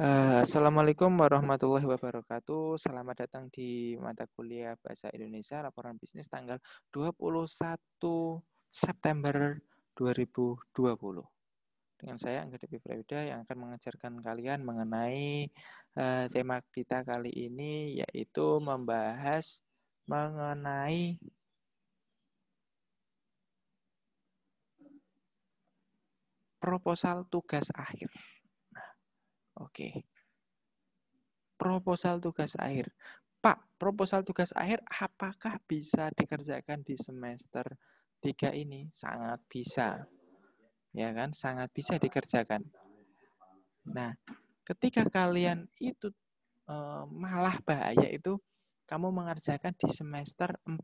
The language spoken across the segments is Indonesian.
Eh, Assalamualaikum warahmatullahi wabarakatuh. Selamat datang di mata kuliah Bahasa Indonesia Laporan Bisnis tanggal 21 September 2020. Dengan saya Angga Devi Prawida yang akan mengajarkan kalian mengenai uh, tema kita kali ini yaitu membahas mengenai proposal tugas akhir. Oke. Proposal tugas akhir. Pak, proposal tugas akhir apakah bisa dikerjakan di semester 3 ini? Sangat bisa. Ya kan? Sangat bisa dikerjakan. Nah, ketika kalian itu e, malah bahaya itu kamu mengerjakan di semester 4.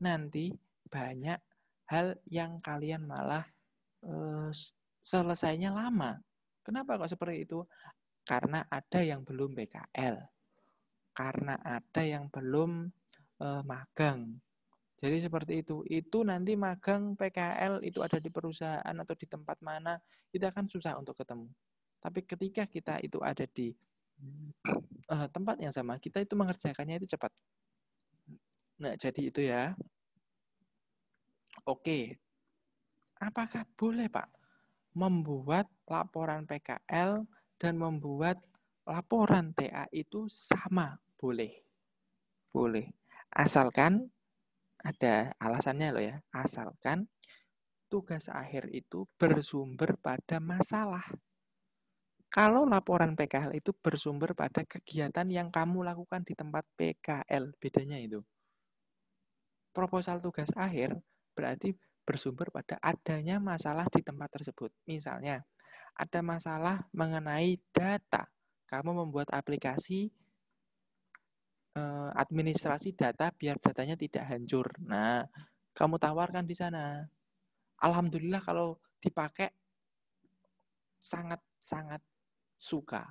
Nanti banyak hal yang kalian malah e, selesainya lama Kenapa kok seperti itu? Karena ada yang belum PKL. Karena ada yang belum uh, magang. Jadi seperti itu. Itu nanti magang PKL itu ada di perusahaan atau di tempat mana, kita akan susah untuk ketemu. Tapi ketika kita itu ada di uh, tempat yang sama, kita itu mengerjakannya itu cepat. Nah, jadi itu ya. Oke. Apakah boleh, Pak? membuat laporan PKL dan membuat laporan TA itu sama, boleh. Boleh. Asalkan ada alasannya loh ya. Asalkan tugas akhir itu bersumber pada masalah. Kalau laporan PKL itu bersumber pada kegiatan yang kamu lakukan di tempat PKL, bedanya itu. Proposal tugas akhir berarti bersumber pada adanya masalah di tempat tersebut. Misalnya, ada masalah mengenai data. Kamu membuat aplikasi eh, administrasi data biar datanya tidak hancur. Nah, kamu tawarkan di sana. Alhamdulillah kalau dipakai sangat sangat suka.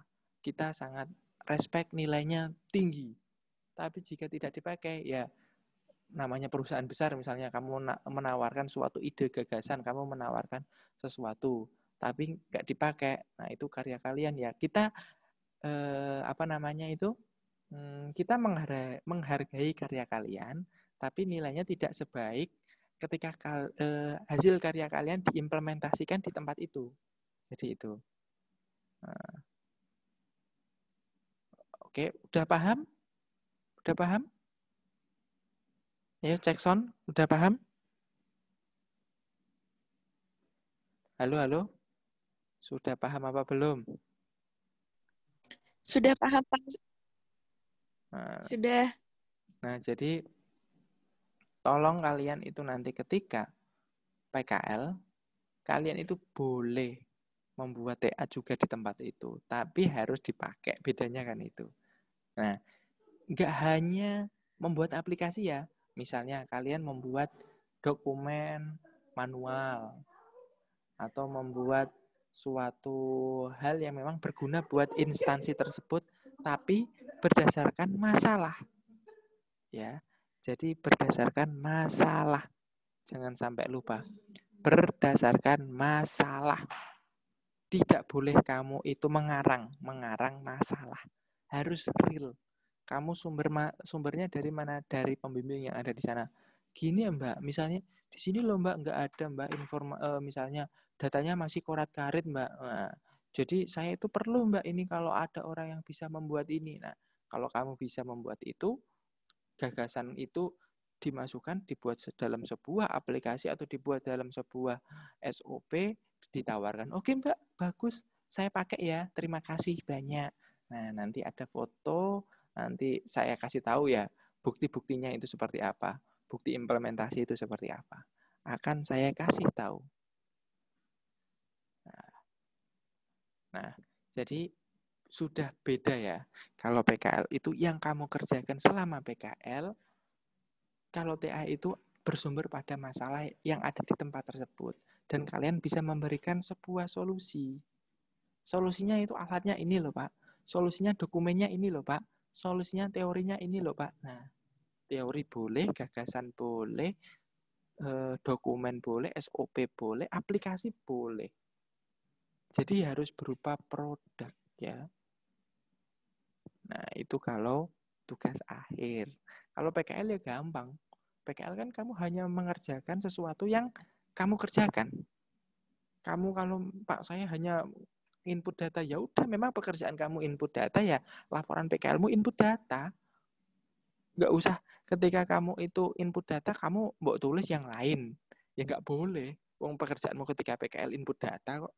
Kita sangat respect nilainya tinggi. Tapi jika tidak dipakai ya namanya perusahaan besar misalnya kamu menawarkan suatu ide gagasan kamu menawarkan sesuatu tapi nggak dipakai nah itu karya kalian ya kita eh, apa namanya itu hmm, kita menghargai, menghargai karya kalian tapi nilainya tidak sebaik ketika kal, eh, hasil karya kalian diimplementasikan di tempat itu jadi itu nah. oke udah paham udah paham Ya, cek sound. Udah paham? Halo, halo. Sudah paham apa belum? Sudah paham, Pak. Nah, Sudah. Nah, jadi tolong kalian itu nanti ketika PKL, kalian itu boleh membuat TA juga di tempat itu, tapi harus dipakai. Bedanya kan itu. Nah, nggak hanya membuat aplikasi ya, Misalnya kalian membuat dokumen manual atau membuat suatu hal yang memang berguna buat instansi tersebut tapi berdasarkan masalah. Ya. Jadi berdasarkan masalah. Jangan sampai lupa. Berdasarkan masalah. Tidak boleh kamu itu mengarang, mengarang masalah. Harus real, kamu sumber sumbernya dari mana dari pembimbing yang ada di sana gini ya mbak misalnya di sini loh mbak nggak ada mbak informa uh, misalnya datanya masih korat karit mbak nah, jadi saya itu perlu mbak ini kalau ada orang yang bisa membuat ini nah kalau kamu bisa membuat itu gagasan itu dimasukkan dibuat dalam sebuah aplikasi atau dibuat dalam sebuah SOP ditawarkan oke mbak bagus saya pakai ya terima kasih banyak nah nanti ada foto nanti saya kasih tahu ya bukti-buktinya itu seperti apa, bukti implementasi itu seperti apa. Akan saya kasih tahu. Nah, nah jadi sudah beda ya. Kalau PKL itu yang kamu kerjakan selama PKL, kalau TA itu bersumber pada masalah yang ada di tempat tersebut. Dan kalian bisa memberikan sebuah solusi. Solusinya itu alatnya ini loh Pak. Solusinya dokumennya ini loh Pak solusinya teorinya ini loh Pak. Nah, teori boleh, gagasan boleh, eh, dokumen boleh, SOP boleh, aplikasi boleh. Jadi harus berupa produk ya. Nah, itu kalau tugas akhir. Kalau PKL ya gampang. PKL kan kamu hanya mengerjakan sesuatu yang kamu kerjakan. Kamu kalau Pak saya hanya input data ya udah memang pekerjaan kamu input data ya laporan PKLmu input data nggak usah ketika kamu itu input data kamu mau tulis yang lain ya nggak boleh wong pekerjaanmu ketika PKL input data kok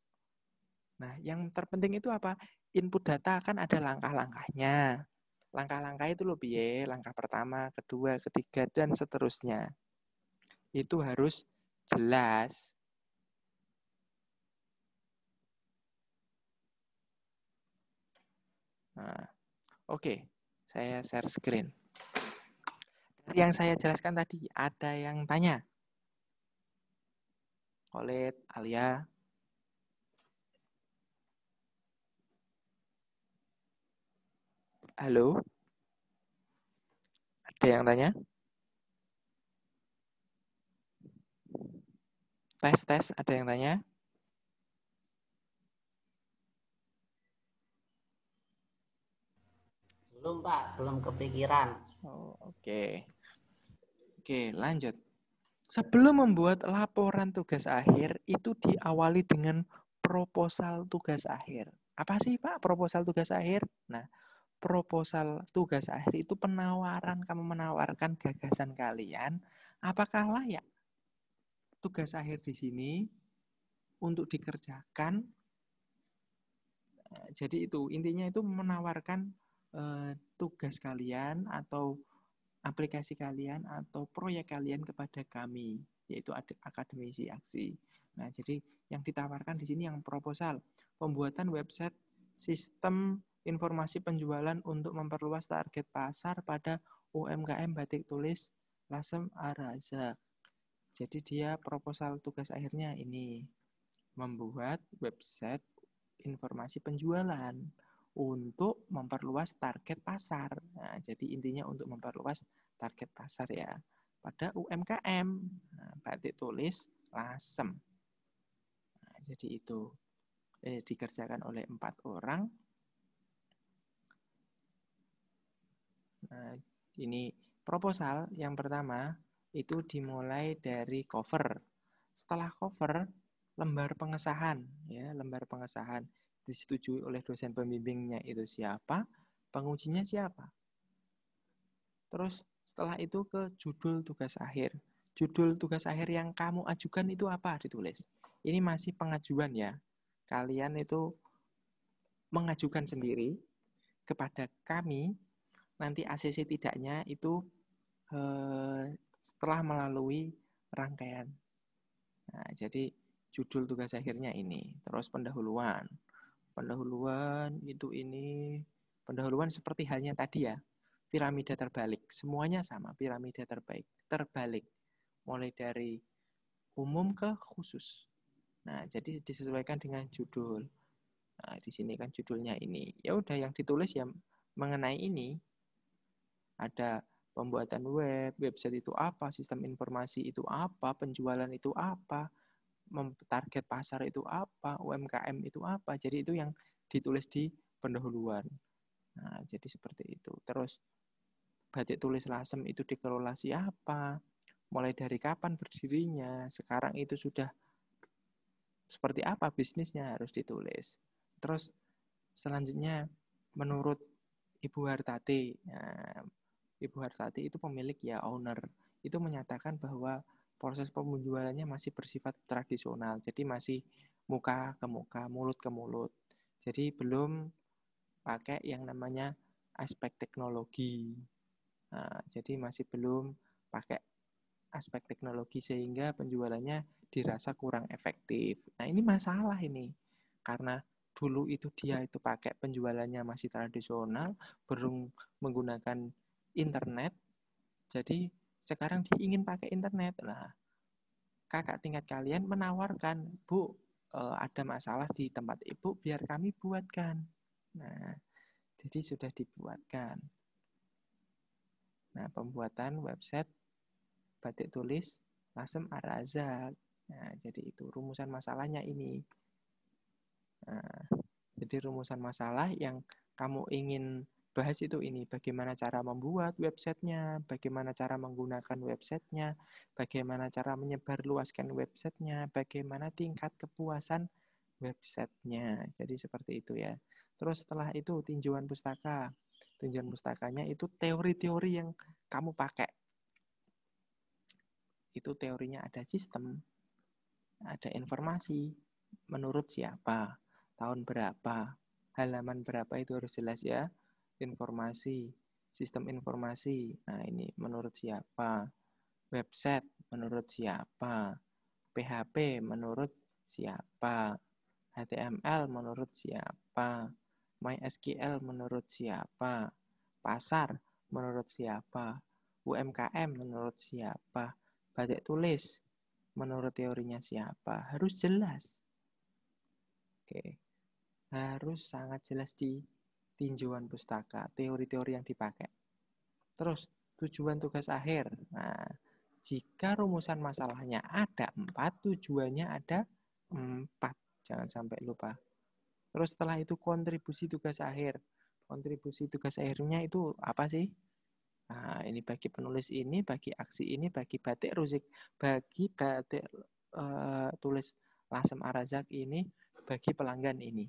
nah yang terpenting itu apa input data kan ada langkah-langkahnya langkah-langkah itu loh biye langkah pertama kedua ketiga dan seterusnya itu harus jelas Nah, oke, saya share screen. Dari yang saya jelaskan tadi, ada yang tanya? Khalid, Alia, Halo? Ada yang tanya? Tes, tes, ada yang tanya? Belum Pak, belum kepikiran. Oh, Oke. Okay. Oke, okay, lanjut. Sebelum membuat laporan tugas akhir itu diawali dengan proposal tugas akhir. Apa sih Pak proposal tugas akhir? Nah, proposal tugas akhir itu penawaran kamu menawarkan gagasan kalian apakah layak tugas akhir di sini untuk dikerjakan. Eh, jadi itu intinya itu menawarkan Eh, tugas kalian atau aplikasi kalian atau proyek kalian kepada kami, yaitu akademisi aksi. Nah, jadi yang ditawarkan di sini yang proposal pembuatan website sistem informasi penjualan untuk memperluas target pasar pada UMKM batik tulis Lasem Araza. Jadi dia proposal tugas akhirnya ini membuat website informasi penjualan untuk memperluas target pasar. Nah, jadi intinya untuk memperluas target pasar ya pada UMKM. Nah, batik tulis lasem. Nah, jadi itu eh, dikerjakan oleh empat orang. Nah, ini proposal yang pertama itu dimulai dari cover. Setelah cover, lembar pengesahan ya, lembar pengesahan disetujui oleh dosen pembimbingnya itu siapa, pengujinya siapa. Terus setelah itu ke judul tugas akhir. Judul tugas akhir yang kamu ajukan itu apa ditulis. Ini masih pengajuan ya. Kalian itu mengajukan sendiri kepada kami. Nanti ACC tidaknya itu he, eh, setelah melalui rangkaian. Nah, jadi judul tugas akhirnya ini, terus pendahuluan, pendahuluan itu ini pendahuluan seperti halnya tadi ya piramida terbalik semuanya sama piramida terbaik terbalik mulai dari umum ke khusus nah jadi disesuaikan dengan judul nah, di sini kan judulnya ini ya udah yang ditulis ya mengenai ini ada pembuatan web website itu apa sistem informasi itu apa penjualan itu apa target pasar itu apa, UMKM itu apa. Jadi itu yang ditulis di pendahuluan. Nah, jadi seperti itu. Terus batik tulis lasem itu dikelola siapa, mulai dari kapan berdirinya, sekarang itu sudah seperti apa bisnisnya harus ditulis. Terus selanjutnya menurut Ibu Hartati, nah, Ibu Hartati itu pemilik ya owner, itu menyatakan bahwa proses penjualannya masih bersifat tradisional. Jadi masih muka ke muka, mulut ke mulut. Jadi belum pakai yang namanya aspek teknologi. Nah, jadi masih belum pakai aspek teknologi sehingga penjualannya dirasa kurang efektif. Nah, ini masalah ini. Karena dulu itu dia itu pakai penjualannya masih tradisional, belum menggunakan internet. Jadi sekarang dia ingin pakai internet. lah kakak tingkat kalian menawarkan, Bu, eh, ada masalah di tempat ibu, biar kami buatkan. Nah, jadi sudah dibuatkan. Nah, pembuatan website batik tulis Lasem Arazak. Nah, jadi itu rumusan masalahnya ini. Nah, jadi rumusan masalah yang kamu ingin bahas itu ini bagaimana cara membuat websitenya, bagaimana cara menggunakan websitenya, bagaimana cara menyebarluaskan websitenya, bagaimana tingkat kepuasan websitenya. Jadi seperti itu ya. Terus setelah itu tinjauan pustaka. Tinjauan pustakanya itu teori-teori yang kamu pakai. Itu teorinya ada sistem, ada informasi, menurut siapa, tahun berapa, halaman berapa itu harus jelas ya informasi, sistem informasi. Nah, ini menurut siapa? Website menurut siapa? PHP menurut siapa? HTML menurut siapa? MySQL menurut siapa? Pasar menurut siapa? UMKM menurut siapa? Batik tulis menurut teorinya siapa? Harus jelas. Oke. Harus sangat jelas di tinjauan pustaka, teori-teori yang dipakai. Terus, tujuan tugas akhir. Nah, jika rumusan masalahnya ada empat, tujuannya ada empat. Jangan sampai lupa. Terus setelah itu kontribusi tugas akhir. Kontribusi tugas akhirnya itu apa sih? Nah, ini bagi penulis ini, bagi aksi ini, bagi batik ruzik, bagi batik uh, tulis Lasem Arazak ini, bagi pelanggan ini.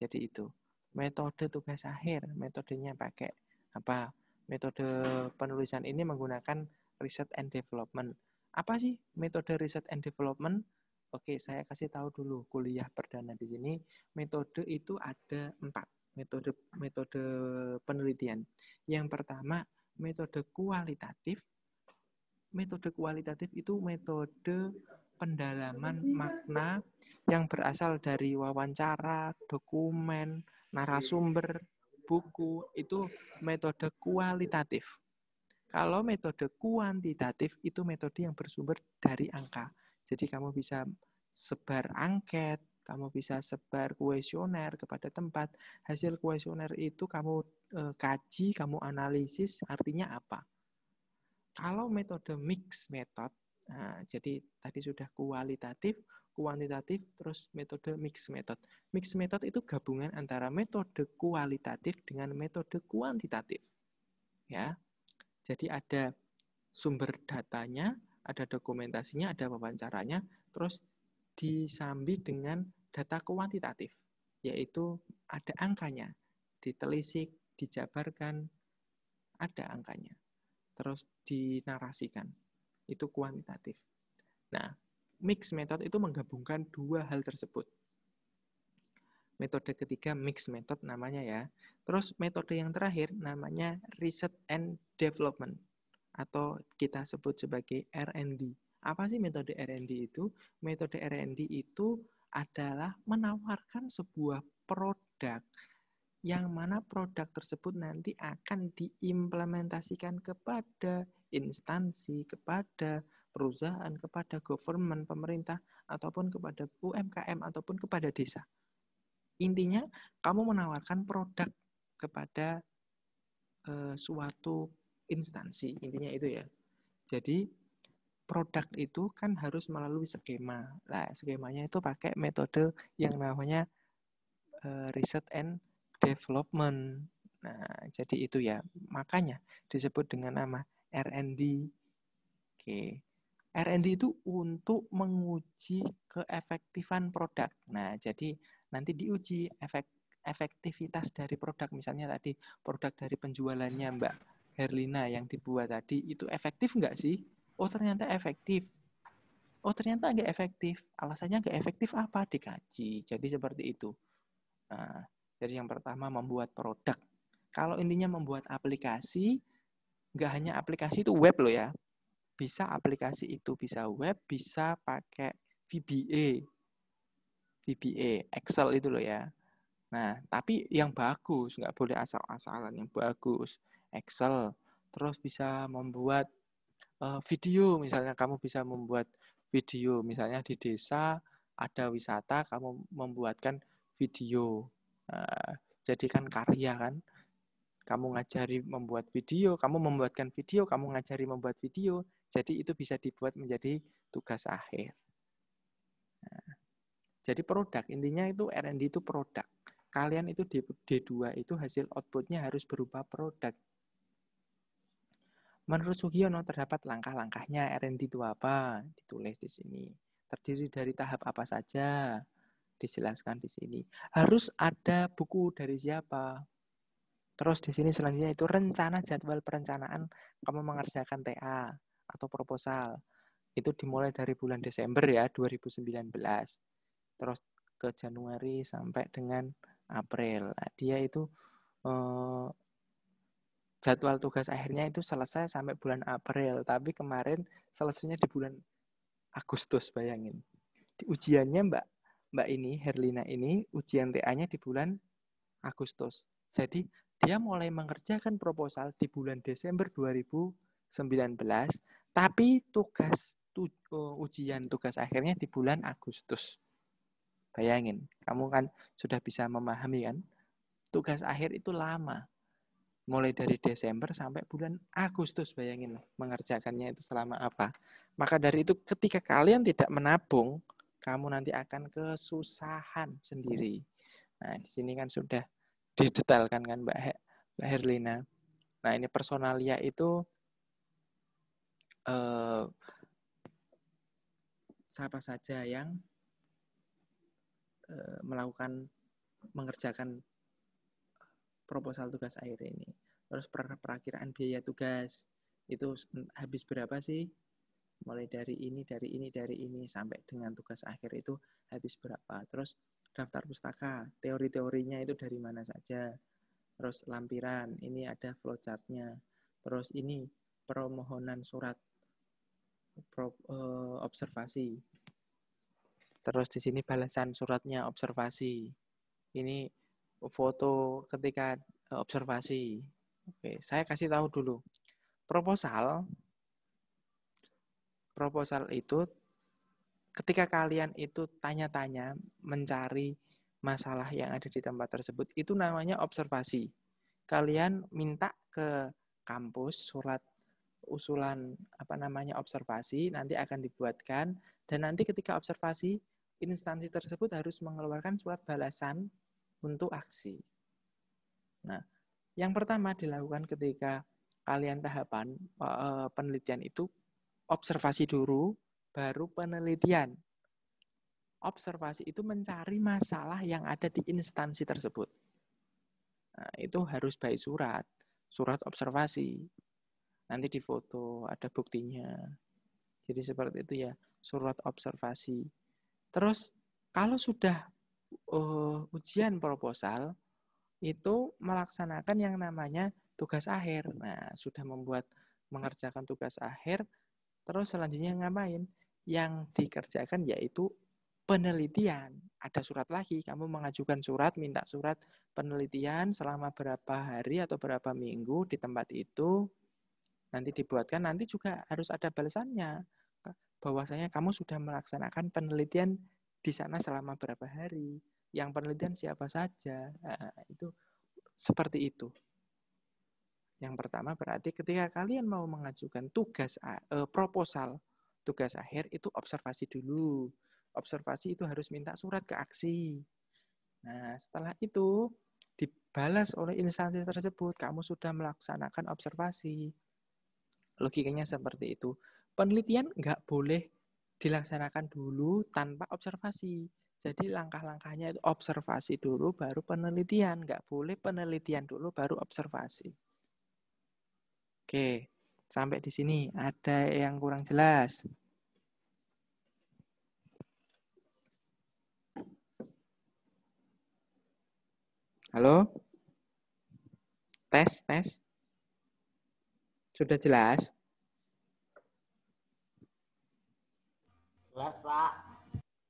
Jadi itu metode tugas akhir. Metodenya pakai apa? Metode penulisan ini menggunakan research and development. Apa sih metode research and development? Oke, saya kasih tahu dulu kuliah perdana di sini. Metode itu ada empat metode metode penelitian. Yang pertama metode kualitatif. Metode kualitatif itu metode pendalaman makna yang berasal dari wawancara, dokumen, narasumber, buku, itu metode kualitatif. Kalau metode kuantitatif itu metode yang bersumber dari angka. Jadi kamu bisa sebar angket, kamu bisa sebar kuesioner kepada tempat. Hasil kuesioner itu kamu e, kaji, kamu analisis artinya apa. Kalau metode mix method Nah, jadi tadi sudah kualitatif, kuantitatif, terus metode mix method. Mix method itu gabungan antara metode kualitatif dengan metode kuantitatif. Ya. Jadi ada sumber datanya, ada dokumentasinya, ada wawancaranya, terus disambi dengan data kuantitatif, yaitu ada angkanya, ditelisik, dijabarkan, ada angkanya, terus dinarasikan itu kuantitatif. Nah, mix method itu menggabungkan dua hal tersebut. Metode ketiga mix method namanya ya. Terus metode yang terakhir namanya research and development atau kita sebut sebagai R&D. Apa sih metode R&D itu? Metode R&D itu adalah menawarkan sebuah produk yang mana produk tersebut nanti akan diimplementasikan kepada instansi, kepada perusahaan, kepada government, pemerintah, ataupun kepada UMKM, ataupun kepada desa. Intinya, kamu menawarkan produk kepada e, suatu instansi. Intinya itu ya. Jadi, produk itu kan harus melalui skema. Nah, skemanya itu pakai metode yang namanya e, eh, riset and development. Nah, jadi itu ya. Makanya disebut dengan nama R&D. Oke. R&D itu untuk menguji keefektifan produk. Nah, jadi nanti diuji efek efektivitas dari produk. Misalnya tadi produk dari penjualannya Mbak Herlina yang dibuat tadi itu efektif enggak sih? Oh ternyata efektif. Oh ternyata enggak efektif. Alasannya enggak efektif apa? Dikaji. Jadi seperti itu. Nah, jadi yang pertama membuat produk. Kalau intinya membuat aplikasi, nggak hanya aplikasi itu web loh ya. Bisa aplikasi itu bisa web, bisa pakai VBA. VBA, Excel itu loh ya. Nah, tapi yang bagus, nggak boleh asal-asalan yang bagus. Excel, terus bisa membuat eh, video, misalnya kamu bisa membuat video, misalnya di desa ada wisata, kamu membuatkan video Eh, jadikan karya kan kamu ngajari membuat video kamu membuatkan video kamu ngajari membuat video jadi itu bisa dibuat menjadi tugas akhir nah, jadi produk intinya itu R&D itu produk kalian itu D2 itu hasil outputnya harus berupa produk Menurut Sugiono terdapat langkah-langkahnya R&D itu apa? Ditulis di sini. Terdiri dari tahap apa saja? dijelaskan di sini. Harus ada buku dari siapa. Terus di sini selanjutnya itu rencana jadwal perencanaan kamu mengerjakan TA atau proposal. Itu dimulai dari bulan Desember ya 2019. Terus ke Januari sampai dengan April. Nah, dia itu eh, jadwal tugas akhirnya itu selesai sampai bulan April, tapi kemarin selesainya di bulan Agustus bayangin. Di ujiannya Mbak Mbak ini, Herlina ini, ujian TA-nya di bulan Agustus. Jadi, dia mulai mengerjakan proposal di bulan Desember 2019, tapi tugas tu, eh, ujian tugas akhirnya di bulan Agustus. Bayangin, kamu kan sudah bisa memahami kan? Tugas akhir itu lama. Mulai dari Desember sampai bulan Agustus, bayangin mengerjakannya itu selama apa. Maka dari itu ketika kalian tidak menabung, kamu nanti akan kesusahan sendiri. Nah, di sini kan sudah didetailkan kan Mbak, He, Mbak Herlina. Nah, ini personalia itu eh, siapa saja yang eh, melakukan mengerjakan proposal tugas akhir ini. Terus per perakiraan biaya tugas itu habis berapa sih? mulai dari ini dari ini dari ini sampai dengan tugas akhir itu habis berapa terus daftar pustaka teori-teorinya itu dari mana saja terus lampiran ini ada flowchartnya terus ini permohonan surat pro, eh, observasi terus di sini balasan suratnya observasi ini foto ketika eh, observasi oke saya kasih tahu dulu proposal proposal itu ketika kalian itu tanya-tanya mencari masalah yang ada di tempat tersebut itu namanya observasi. Kalian minta ke kampus surat usulan apa namanya observasi nanti akan dibuatkan dan nanti ketika observasi instansi tersebut harus mengeluarkan surat balasan untuk aksi. Nah, yang pertama dilakukan ketika kalian tahapan eh, penelitian itu observasi dulu, baru penelitian. Observasi itu mencari masalah yang ada di instansi tersebut. Nah, itu harus baik surat, surat observasi. Nanti di foto ada buktinya. Jadi seperti itu ya, surat observasi. Terus kalau sudah uh, ujian proposal itu melaksanakan yang namanya tugas akhir. Nah, sudah membuat mengerjakan tugas akhir, Terus selanjutnya ngapain? Yang dikerjakan yaitu penelitian. Ada surat lagi, kamu mengajukan surat, minta surat penelitian selama berapa hari atau berapa minggu di tempat itu. Nanti dibuatkan, nanti juga harus ada balasannya. Bahwasanya kamu sudah melaksanakan penelitian di sana selama berapa hari. Yang penelitian siapa saja. Nah, itu seperti itu. Yang pertama berarti ketika kalian mau mengajukan tugas uh, proposal tugas akhir itu observasi dulu. Observasi itu harus minta surat ke aksi. Nah, setelah itu dibalas oleh instansi tersebut, kamu sudah melaksanakan observasi. Logikanya seperti itu. Penelitian nggak boleh dilaksanakan dulu tanpa observasi. Jadi langkah-langkahnya itu observasi dulu, baru penelitian. Nggak boleh penelitian dulu, baru observasi. Oke, sampai di sini ada yang kurang jelas. Halo? Tes, tes. Sudah jelas? Jelas, Pak.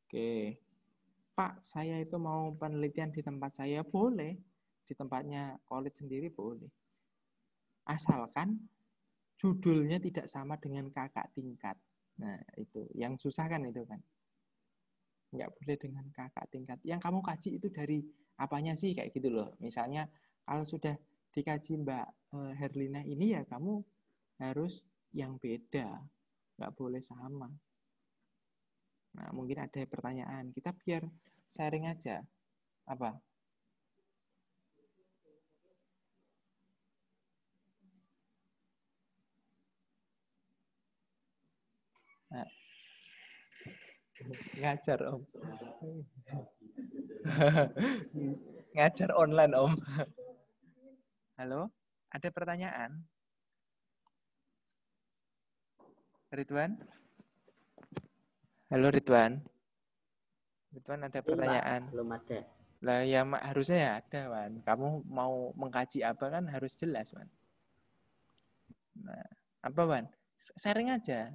Oke. Pak, saya itu mau penelitian di tempat saya. Boleh. Di tempatnya kulit sendiri boleh. Asalkan judulnya tidak sama dengan kakak tingkat. Nah, itu yang susah kan itu kan. Nggak boleh dengan kakak tingkat. Yang kamu kaji itu dari apanya sih kayak gitu loh. Misalnya kalau sudah dikaji Mbak eh, Herlina ini ya kamu harus yang beda. Nggak boleh sama. Nah, mungkin ada pertanyaan. Kita biar sharing aja. Apa? Ngajar om. Ngajar online om. Halo, ada pertanyaan? Ridwan? Halo Ridwan. Ridwan ada pertanyaan? Belum ada. Lah ya mak, harusnya ya ada, Wan. Kamu mau mengkaji apa kan harus jelas, Wan. Nah, apa, Wan? sering aja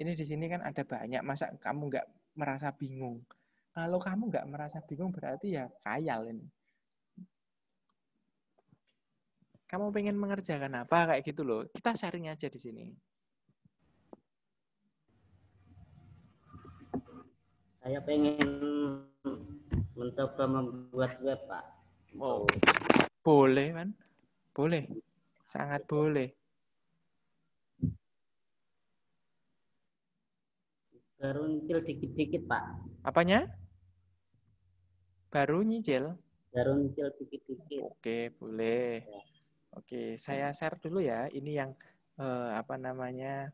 ini di sini kan ada banyak masa kamu nggak merasa bingung kalau kamu nggak merasa bingung berarti ya kayal ini kamu pengen mengerjakan apa kayak gitu loh kita sharing aja di sini saya pengen mencoba membuat web pak oh boleh kan boleh sangat boleh Baru nyicil dikit-dikit, Pak. Apanya? Baru nyicil? Baru nyicil dikit-dikit. Oke, boleh. Oke, saya share dulu ya. Ini yang eh, apa namanya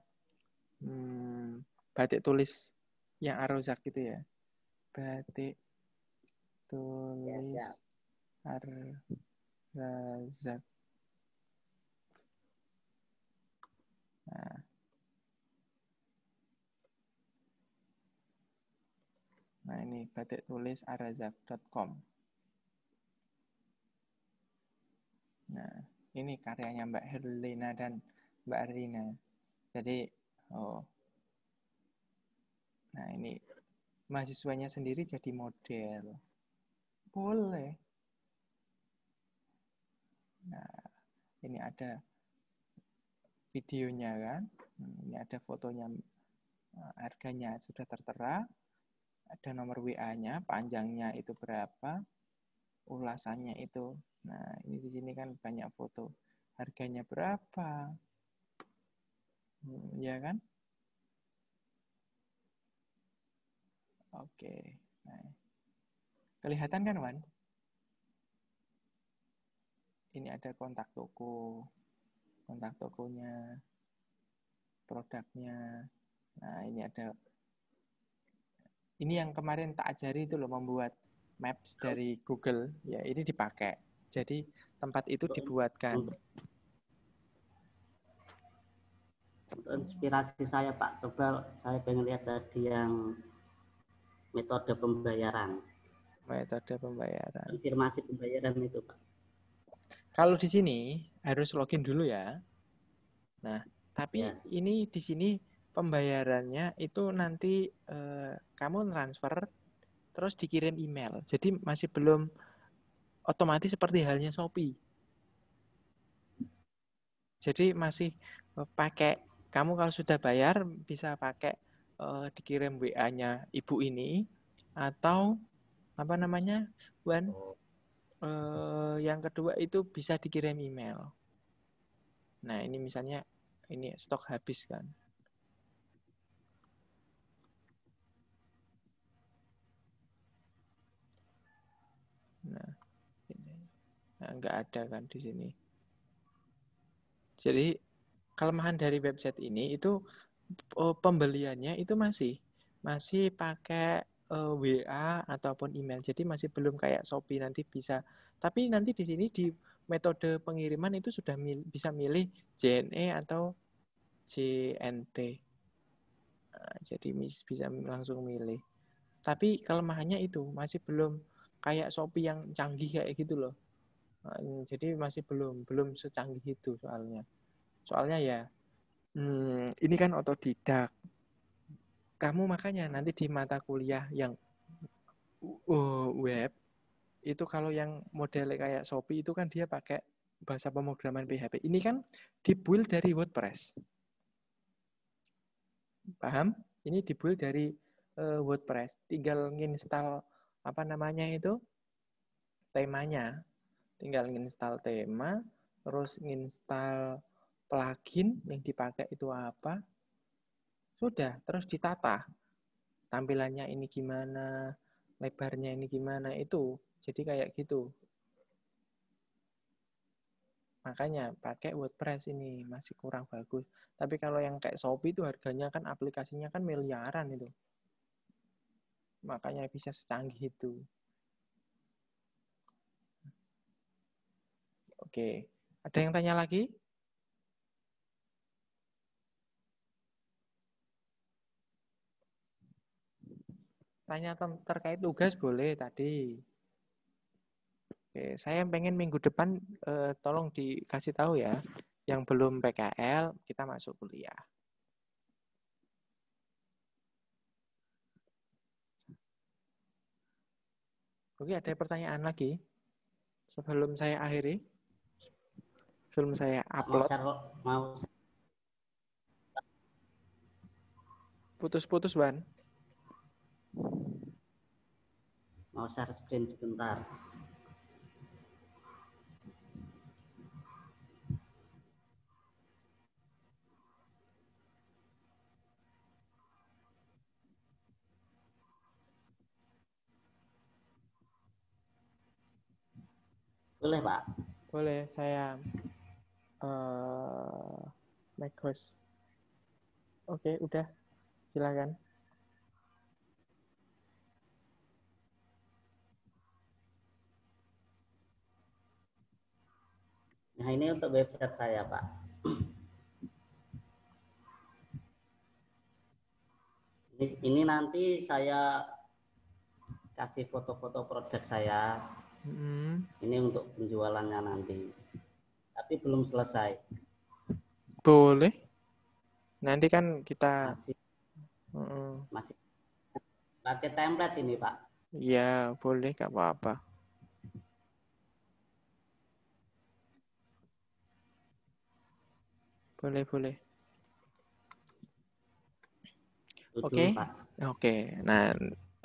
hmm, batik tulis yang arozak gitu ya. Batik tulis ya, arozak. Nah, Nah, ini batik tulis arazak.com. Nah, ini karyanya Mbak Herlina dan Mbak Rina Jadi, oh. Nah, ini mahasiswanya sendiri jadi model. Boleh. Nah, ini ada videonya kan. Hmm, ini ada fotonya eh, harganya sudah tertera ada nomor WA-nya, panjangnya itu berapa, ulasannya itu. Nah, ini di sini kan banyak foto. Harganya berapa? Hmm, ya kan? Oke. Nah. Kelihatan kan, Wan? Ini ada kontak toko. Kontak tokonya. Produknya. Nah, ini ada ini yang kemarin tak ajari itu loh membuat maps dari Google ya ini dipakai jadi tempat itu dibuatkan inspirasi saya Pak coba saya pengen lihat tadi yang metode pembayaran metode pembayaran konfirmasi pembayaran itu Pak kalau di sini harus login dulu ya nah tapi ya. ini di sini pembayarannya itu nanti uh, kamu transfer terus dikirim email. Jadi masih belum otomatis seperti halnya Shopee. Jadi masih eh, pakai kamu kalau sudah bayar bisa pakai uh, dikirim WA-nya ibu ini atau apa namanya Wan uh, yang kedua itu bisa dikirim email nah ini misalnya ini stok habis kan nggak ada kan di sini. Jadi kelemahan dari website ini itu eh, pembeliannya itu masih masih pakai uh, eh, WA ataupun email. Jadi masih belum kayak Shopee nanti bisa. Tapi nanti di sini di metode pengiriman itu sudah mil bisa milih JNE atau JNT. Nah, jadi bisa langsung milih. Tapi kelemahannya itu masih belum kayak Shopee yang canggih kayak gitu loh jadi masih belum belum secanggih itu soalnya soalnya ya hmm, ini kan otodidak kamu makanya nanti di mata kuliah yang web itu kalau yang model kayak Shopee itu kan dia pakai bahasa pemrograman PHP ini kan dibuil dari WordPress paham ini dibuil dari uh, WordPress tinggal nginstal apa namanya itu temanya tinggal nginstal tema, terus nginstal plugin yang dipakai itu apa. Sudah, terus ditata. Tampilannya ini gimana, lebarnya ini gimana, itu. Jadi kayak gitu. Makanya pakai WordPress ini masih kurang bagus. Tapi kalau yang kayak Shopee itu harganya kan aplikasinya kan miliaran itu. Makanya bisa secanggih itu. Oke. Ada yang tanya lagi? Tanya terkait tugas boleh tadi. Oke, saya pengen minggu depan eh, tolong dikasih tahu ya yang belum PKL kita masuk kuliah. Oke, ada pertanyaan lagi sebelum saya akhiri? film saya upload. Mau Putus-putus, Ban. Mau share screen sebentar. Boleh, Pak? Boleh, saya uh, Oke, okay, udah. Silakan. Nah, ini untuk website saya, Pak. Ini, ini nanti saya kasih foto-foto produk saya. Mm Ini untuk penjualannya nanti berarti belum selesai. Boleh. Nanti kan kita masih, mm -mm. masih pakai template ini Pak. Iya boleh, gak apa-apa. Boleh boleh. Oke. Okay. Oke. Okay. Nah,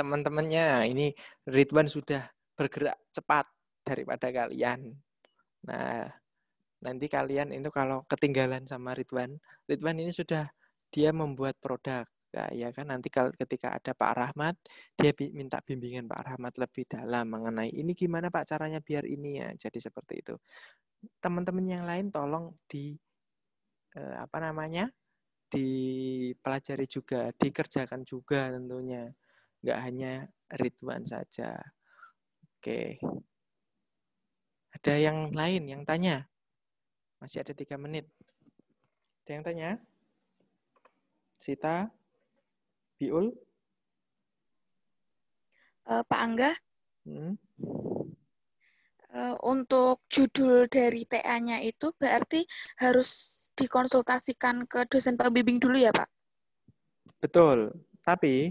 teman-temannya ini Ridwan sudah bergerak cepat daripada kalian. Nah, nanti kalian itu kalau ketinggalan sama Ridwan, Ridwan ini sudah dia membuat produk. ya kan nanti kalau ketika ada Pak Rahmat, dia minta bimbingan Pak Rahmat lebih dalam mengenai ini gimana Pak caranya biar ini ya. Jadi seperti itu. Teman-teman yang lain tolong di eh, apa namanya? dipelajari juga, dikerjakan juga tentunya. Nggak hanya Ridwan saja. Oke. Ada yang lain yang tanya? Masih ada tiga menit. Ada yang tanya? Sita? Biul? Uh, Pak Angga? Hmm? Uh, untuk judul dari TA-nya itu berarti harus dikonsultasikan ke dosen pembimbing dulu ya Pak? Betul. Tapi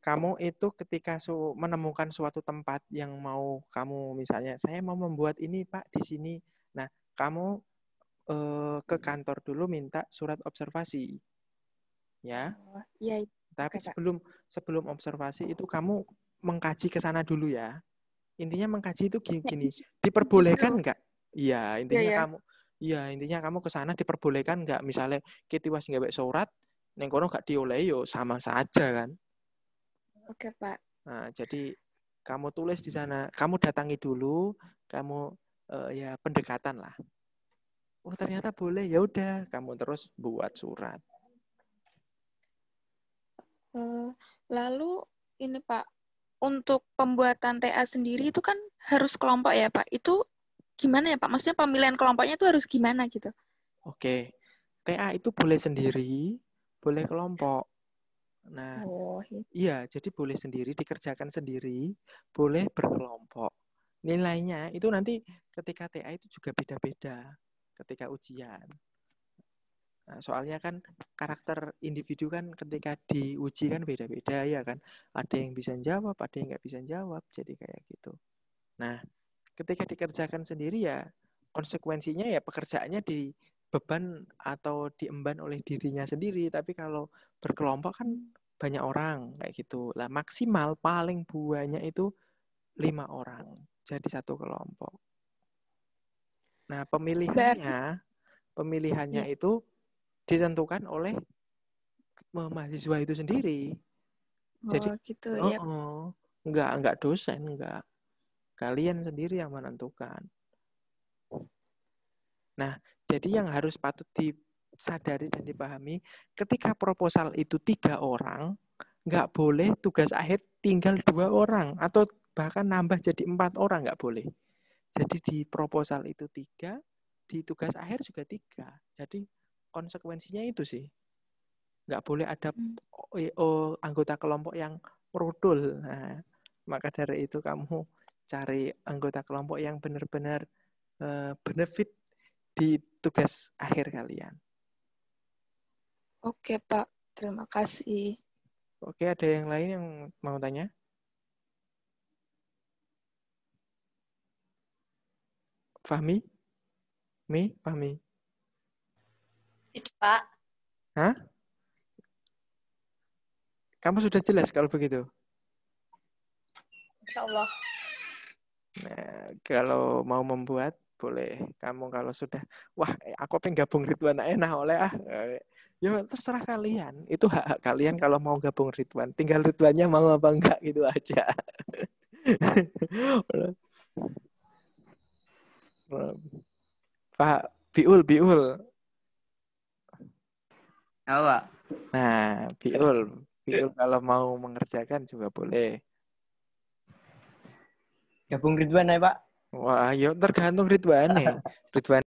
kamu itu ketika su menemukan suatu tempat yang mau kamu misalnya saya mau membuat ini Pak di sini. Nah, kamu Eh, ke hmm. kantor dulu minta surat observasi. Ya. Oh, iya. iya. Tapi kakak. sebelum sebelum observasi itu kamu mengkaji ke sana dulu ya. Intinya mengkaji itu gini-gini. Iya, iya. Diperbolehkan enggak? Iya, intinya ya, ya. kamu iya, intinya kamu ke sana diperbolehkan enggak misalnya kita masih nggak surat neng kono gak diolehi yo sama saja kan. Oke, Pak. Nah, jadi kamu tulis di sana, kamu datangi dulu, kamu uh, ya pendekatan lah oh ternyata boleh ya udah kamu terus buat surat eh, lalu ini pak untuk pembuatan TA sendiri itu kan harus kelompok ya pak itu gimana ya pak maksudnya pemilihan kelompoknya itu harus gimana gitu oke TA itu boleh sendiri boleh kelompok nah oh. Iya. iya jadi boleh sendiri dikerjakan sendiri boleh berkelompok nilainya itu nanti ketika TA itu juga beda-beda ketika ujian. Nah, soalnya kan karakter individu kan ketika diuji kan beda-beda ya kan. Ada yang bisa jawab, ada yang nggak bisa jawab, jadi kayak gitu. Nah, ketika dikerjakan sendiri ya konsekuensinya ya pekerjaannya di beban atau diemban oleh dirinya sendiri. Tapi kalau berkelompok kan banyak orang kayak gitu. Lah maksimal paling buahnya itu lima orang jadi satu kelompok. Nah, pemilihannya pemilihannya ya. itu ditentukan oleh mahasiswa itu sendiri. Oh, Jadi gitu oh, ya. Oh, enggak enggak dosen, enggak. Kalian sendiri yang menentukan. Nah, jadi yang harus patut disadari dan dipahami, ketika proposal itu tiga orang, nggak boleh tugas akhir tinggal dua orang atau bahkan nambah jadi empat orang nggak boleh. Jadi di proposal itu tiga, di tugas akhir juga tiga. Jadi konsekuensinya itu sih. Nggak boleh ada hmm. e anggota kelompok yang merudul. Nah, maka dari itu kamu cari anggota kelompok yang benar-benar uh, benefit di tugas akhir kalian. Oke, Pak. Terima kasih. Oke, ada yang lain yang mau tanya? Fahmi? Mi? Fahmi? Tidak, Pak. Hah? Kamu sudah jelas kalau begitu? Insya Allah. Nah, kalau mau membuat, boleh. Kamu kalau sudah, wah eh, aku pengen gabung Ridwan enak oleh ah. Eh, ya terserah kalian. Itu hak, -hak kalian kalau mau gabung Ridwan. Tinggal Ridwannya mau apa enggak gitu aja. Pak Biul, Biul. Apa? Nah, Biul. Biul kalau mau mengerjakan juga boleh. Gabung Ridwan ya, Pak? Wah, yuk ya, tergantung Ridwan ya. Ridwan